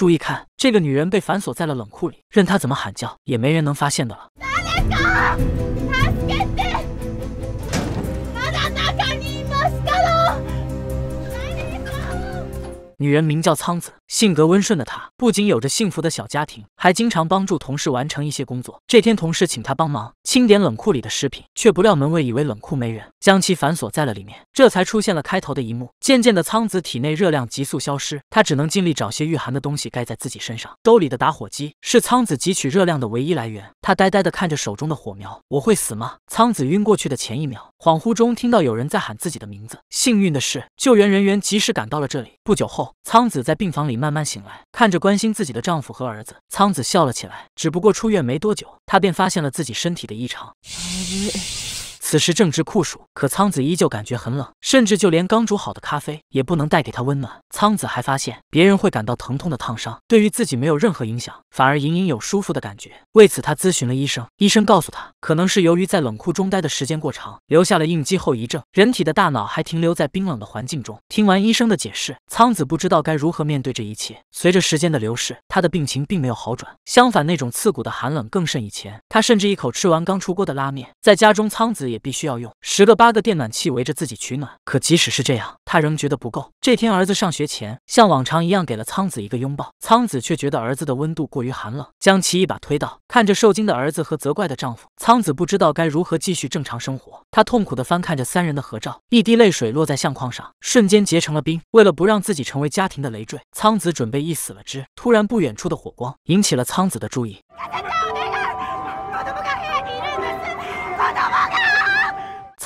注意看，这个女人被反锁在了冷库里，任她怎么喊叫，也没人能发现的了。人斯人女人名叫仓子。性格温顺的他不仅有着幸福的小家庭，还经常帮助同事完成一些工作。这天，同事请他帮忙清点冷库里的食品，却不料门卫以为冷库没人，将其反锁在了里面，这才出现了开头的一幕。渐渐的，苍子体内热量急速消失，他只能尽力找些御寒的东西盖在自己身上。兜里的打火机是苍子汲取热量的唯一来源，他呆呆的看着手中的火苗，我会死吗？苍子晕过去的前一秒，恍惚中听到有人在喊自己的名字。幸运的是，救援人员及时赶到了这里。不久后，苍子在病房里。慢慢醒来，看着关心自己的丈夫和儿子，苍子笑了起来。只不过出院没多久，她便发现了自己身体的异常。此时正值酷暑，可仓子依旧感觉很冷，甚至就连刚煮好的咖啡也不能带给他温暖。仓子还发现，别人会感到疼痛的烫伤，对于自己没有任何影响，反而隐隐有舒服的感觉。为此，他咨询了医生，医生告诉他，可能是由于在冷库中待的时间过长，留下了应激后遗症，人体的大脑还停留在冰冷的环境中。听完医生的解释，仓子不知道该如何面对这一切。随着时间的流逝，他的病情并没有好转，相反，那种刺骨的寒冷更甚以前。他甚至一口吃完刚出锅的拉面。在家中，仓子也。必须要用十个八个电暖器围着自己取暖，可即使是这样，他仍觉得不够。这天，儿子上学前，像往常一样给了苍子一个拥抱，苍子却觉得儿子的温度过于寒冷，将其一把推倒。看着受惊的儿子和责怪的丈夫，苍子不知道该如何继续正常生活。他痛苦的翻看着三人的合照，一滴泪水落在相框上，瞬间结成了冰。为了不让自己成为家庭的累赘，苍子准备一死了之。突然，不远处的火光引起了苍子的注意。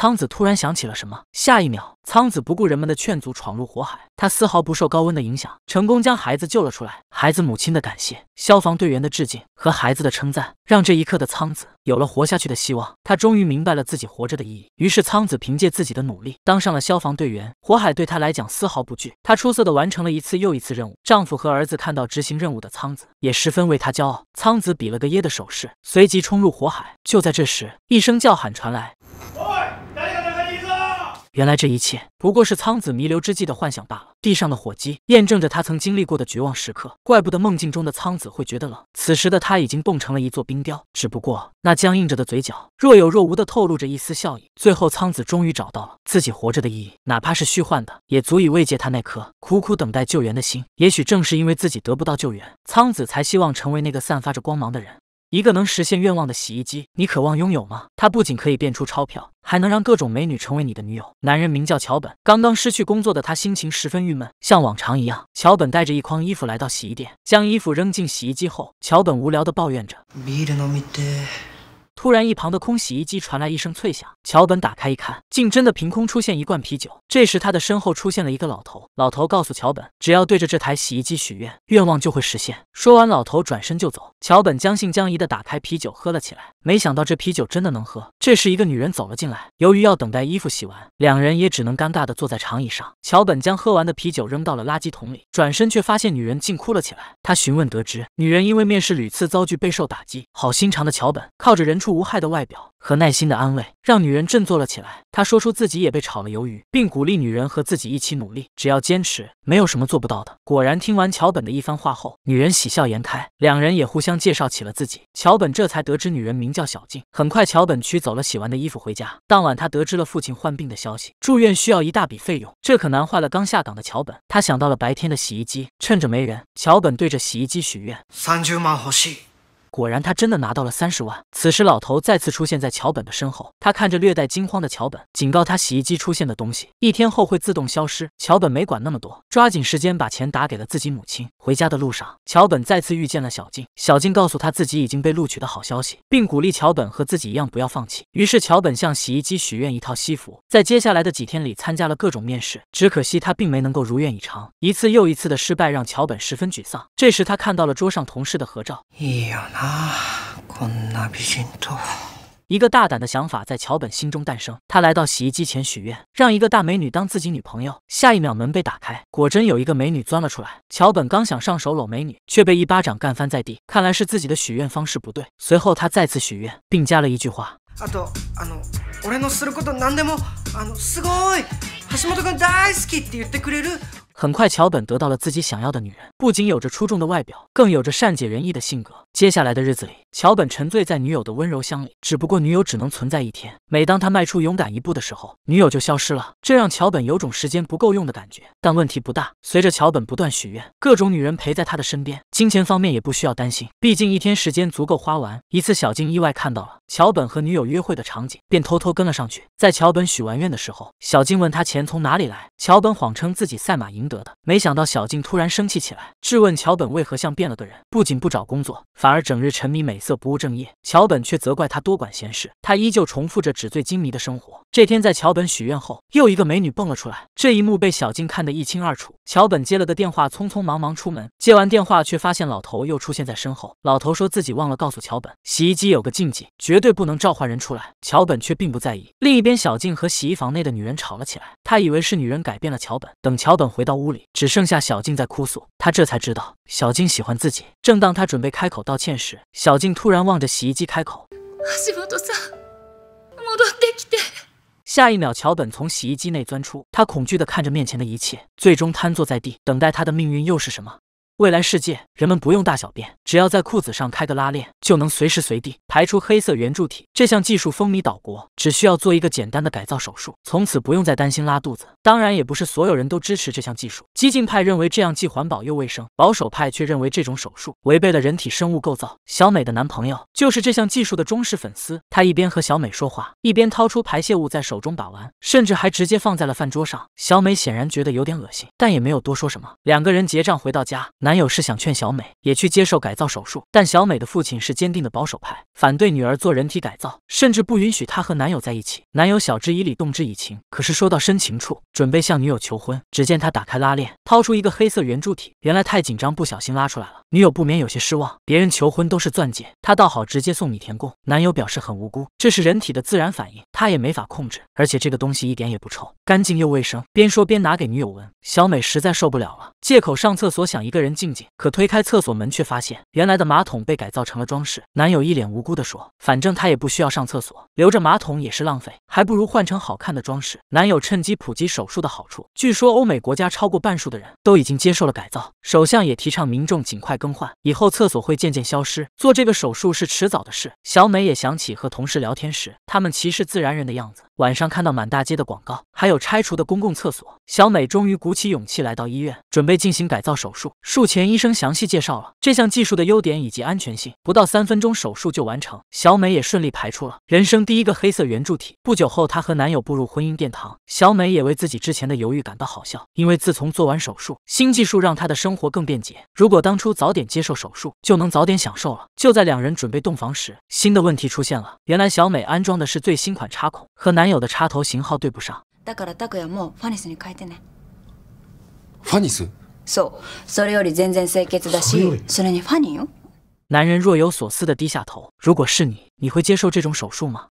苍子突然想起了什么，下一秒，苍子不顾人们的劝阻，闯入火海。他丝毫不受高温的影响，成功将孩子救了出来。孩子母亲的感谢、消防队员的致敬和孩子的称赞，让这一刻的苍子有了活下去的希望。他终于明白了自己活着的意义。于是，苍子凭借自己的努力，当上了消防队员。火海对他来讲丝毫不惧，他出色的完成了一次又一次任务。丈夫和儿子看到执行任务的苍子，也十分为他骄傲。苍子比了个耶的手势，随即冲入火海。就在这时，一声叫喊传来。原来这一切不过是苍子弥留之际的幻想罢了。地上的火鸡验证着他曾经历过的绝望时刻，怪不得梦境中的苍子会觉得冷。此时的他已经冻成了一座冰雕，只不过那僵硬着的嘴角若有若无的透露着一丝笑意。最后，苍子终于找到了自己活着的意义，哪怕是虚幻的，也足以慰藉他那颗苦苦等待救援的心。也许正是因为自己得不到救援，苍子才希望成为那个散发着光芒的人。一个能实现愿望的洗衣机，你渴望拥有吗？它不仅可以变出钞票。还能让各种美女成为你的女友。男人名叫桥本，刚刚失去工作的他心情十分郁闷。像往常一样，桥本带着一筐衣服来到洗衣店，将衣服扔进洗衣机后，桥本无聊地抱怨着。突然，一旁的空洗衣机传来一声脆响，桥本打开一看，竟真的凭空出现一罐啤酒。这时，他的身后出现了一个老头，老头告诉桥本，只要对着这台洗衣机许愿，愿望就会实现。说完，老头转身就走。桥本将信将疑的打开啤酒喝了起来，没想到这啤酒真的能喝。这时，一个女人走了进来，由于要等待衣服洗完，两人也只能尴尬的坐在长椅上。桥本将喝完的啤酒扔到了垃圾桶里，转身却发现女人竟哭了起来。他询问得知，女人因为面试屡次遭拒，备受打击。好心肠的桥本靠着人。无害的外表和耐心的安慰，让女人振作了起来。他说出自己也被炒了鱿鱼，并鼓励女人和自己一起努力，只要坚持，没有什么做不到的。果然，听完桥本的一番话后，女人喜笑颜开，两人也互相介绍起了自己。桥本这才得知女人名叫小静。很快，桥本取走了洗完的衣服回家。当晚，他得知了父亲患病的消息，住院需要一大笔费用，这可难坏了刚下岗的桥本。他想到了白天的洗衣机，趁着没人，桥本对着洗衣机许愿：三十万，ほしい。果然，他真的拿到了三十万。此时，老头再次出现在桥本的身后，他看着略带惊慌的桥本，警告他：洗衣机出现的东西，一天后会自动消失。桥本没管那么多，抓紧时间把钱打给了自己母亲。回家的路上，桥本再次遇见了小静。小静告诉他自己已经被录取的好消息，并鼓励桥本和自己一样不要放弃。于是，桥本向洗衣机许愿一套西服。在接下来的几天里，参加了各种面试，只可惜他并没能够如愿以偿。一次又一次的失败让桥本十分沮丧。这时，他看到了桌上同事的合照。哎呀，那。啊，一个大胆的想法在桥本心中诞生，他来到洗衣机前许愿，让一个大美女当自己女朋友。下一秒门被打开，果真有一个美女钻了出来。桥本刚想上手搂美女，却被一巴掌干翻在地。看来是自己的许愿方式不对。随后他再次许愿，并加了一句话。很快，桥本得到了自己想要的女人，不仅有着出众的外表，更有着善解人意的性格。接下来的日子里，桥本沉醉在女友的温柔乡里。只不过，女友只能存在一天。每当他迈出勇敢一步的时候，女友就消失了，这让桥本有种时间不够用的感觉。但问题不大，随着桥本不断许愿，各种女人陪在他的身边，金钱方面也不需要担心，毕竟一天时间足够花完。一次，小静意外看到了桥本和女友约会的场景，便偷偷跟了上去。在桥本许完愿的时候，小静问他钱从哪里来，桥本谎称自己赛马赢。得的，没想到小静突然生气起来，质问桥本为何像变了个人，不仅不找工作，反而整日沉迷美色，不务正业。桥本却责怪他多管闲事，他依旧重复着纸醉金迷的生活。这天，在桥本许愿后，又一个美女蹦了出来，这一幕被小静看得一清二楚。桥本接了个电话，匆匆忙忙出门，接完电话却发现老头又出现在身后。老头说自己忘了告诉桥本，洗衣机有个禁忌，绝对不能召唤人出来。桥本却并不在意。另一边，小静和洗衣房内的女人吵了起来，她以为是女人改变了桥本。等桥本回到。屋里只剩下小静在哭诉，她这才知道小静喜欢自己。正当她准备开口道歉时，小静突然望着洗衣机开口。下一秒，桥本从洗衣机内钻出，他恐惧地看着面前的一切，最终瘫坐在地，等待他的命运又是什么？未来世界，人们不用大小便，只要在裤子上开个拉链，就能随时随地排出黑色圆柱体。这项技术风靡岛国，只需要做一个简单的改造手术，从此不用再担心拉肚子。当然，也不是所有人都支持这项技术。激进派认为这样既环保又卫生，保守派却认为这种手术违背了人体生物构造。小美的男朋友就是这项技术的忠实粉丝，他一边和小美说话，一边掏出排泄物在手中把玩，甚至还直接放在了饭桌上。小美显然觉得有点恶心，但也没有多说什么。两个人结账回到家。男友是想劝小美也去接受改造手术，但小美的父亲是坚定的保守派，反对女儿做人体改造，甚至不允许她和男友在一起。男友晓之以理，动之以情，可是说到深情处，准备向女友求婚，只见他打开拉链，掏出一个黑色圆柱体，原来太紧张不小心拉出来了。女友不免有些失望，别人求婚都是钻戒，他倒好，直接送米田共。男友表示很无辜，这是人体的自然反应，他也没法控制，而且这个东西一点也不臭，干净又卫生。边说边拿给女友闻。小美实在受不了了，借口上厕所，想一个人静静。可推开厕所门，却发现原来的马桶被改造成了装饰。男友一脸无辜地说：“反正他也不需要上厕所，留着马桶也是浪费，还不如换成好看的装饰。”男友趁机普及手术的好处，据说欧美国家超过半数的人都已经接受了改造，首相也提倡民众尽快。更换以后，厕所会渐渐消失。做这个手术是迟早的事。小美也想起和同事聊天时，他们歧视自然人的样子。晚上看到满大街的广告，还有拆除的公共厕所，小美终于鼓起勇气来到医院，准备进行改造手术。术前医生详细介绍了这项技术的优点以及安全性。不到三分钟，手术就完成，小美也顺利排出了人生第一个黑色圆柱体。不久后，她和男友步入婚姻殿堂。小美也为自己之前的犹豫感到好笑，因为自从做完手术，新技术让她的生活更便捷。如果当初早。点接受手术就能早点享受了。就在两人准备洞房时，新的问题出现了。原来小美安装的是最新款插孔，和男友的插头型号对不上。男人若有所思地低下头。如果是你，你会接受这种手术吗？